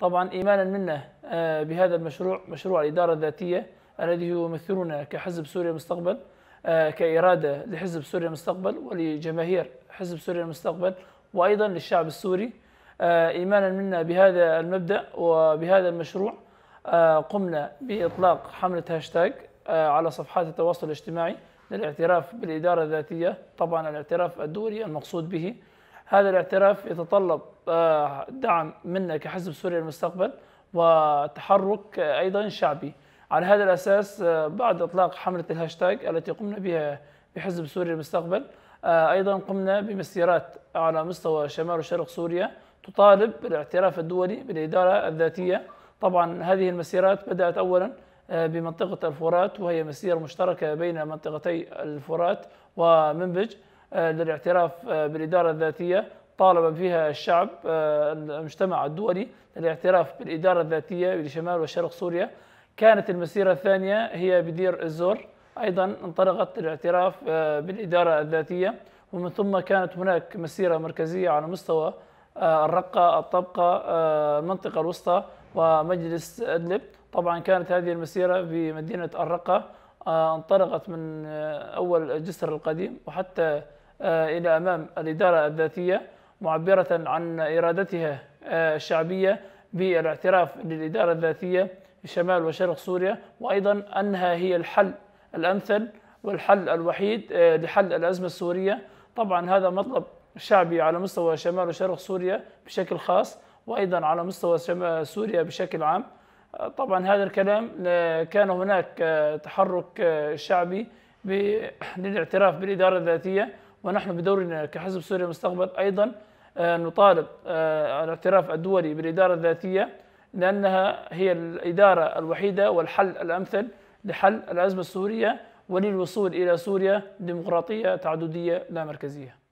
طبعا إيمانا منا آه، بهذا المشروع مشروع الإدارة الذاتية الذي يمثلنا كحزب سوريا المستقبل آه، كإرادة لحزب سوريا المستقبل ولجماهير حزب سوريا المستقبل وأيضا للشعب السوري آه، إيمانا منا بهذا المبدأ وبهذا المشروع قمنا بإطلاق حملة هاشتاج على صفحات التواصل الاجتماعي للاعتراف بالإدارة الذاتية طبعا الاعتراف الدولي المقصود به هذا الاعتراف يتطلب آه، دعم منا كحزب سوريا المستقبل وتحرك أيضا شعبي على هذا الأساس آه، بعد إطلاق حملة الهاشتاج التي قمنا بها بحزب سوريا المستقبل آه، أيضا قمنا بمسيرات على مستوى شمال وشرق سوريا تطالب بالاعتراف الدولي بالإدارة الذاتية طبعا هذه المسيرات بدأت أولا بمنطقة الفرات وهي مسيرة مشتركة بين منطقتي الفرات ومنبج آه، للاعتراف آه، بالإدارة الذاتية طالب فيها الشعب آه، المجتمع الدولي للاعتراف بالإدارة الذاتية لشمال وشرق سوريا كانت المسيرة الثانية هي بدير الزور أيضا انطلقت الاعتراف بالإدارة الذاتية ومن ثم كانت هناك مسيرة مركزية على مستوى الرقة الطبقة المنطقة الوسطى ومجلس أدلب طبعا كانت هذه المسيرة بمدينة الرقة انطلقت من أول الجسر القديم وحتى آه، إلى أمام الإدارة الذاتية معبرة عن إرادتها آه، الشعبية بالاعتراف للإدارة الذاتية في شمال وشرق سوريا وأيضا أنها هي الحل الأمثل والحل الوحيد آه، لحل الأزمة السورية طبعا هذا مطلب شعبي على مستوى شمال وشرق سوريا بشكل خاص وأيضا على مستوى سوريا بشكل عام طبعا هذا الكلام كان هناك تحرك شعبي للاعتراف بالإدارة الذاتية ونحن بدورنا كحزب سوريا المستقبل أيضا آه، نطالب الاعتراف آه، الدولي بالإدارة الذاتية لأنها هي الإدارة الوحيدة والحل الأمثل لحل الأزمة السورية وللوصول إلى سوريا ديمقراطية تعددية لا مركزية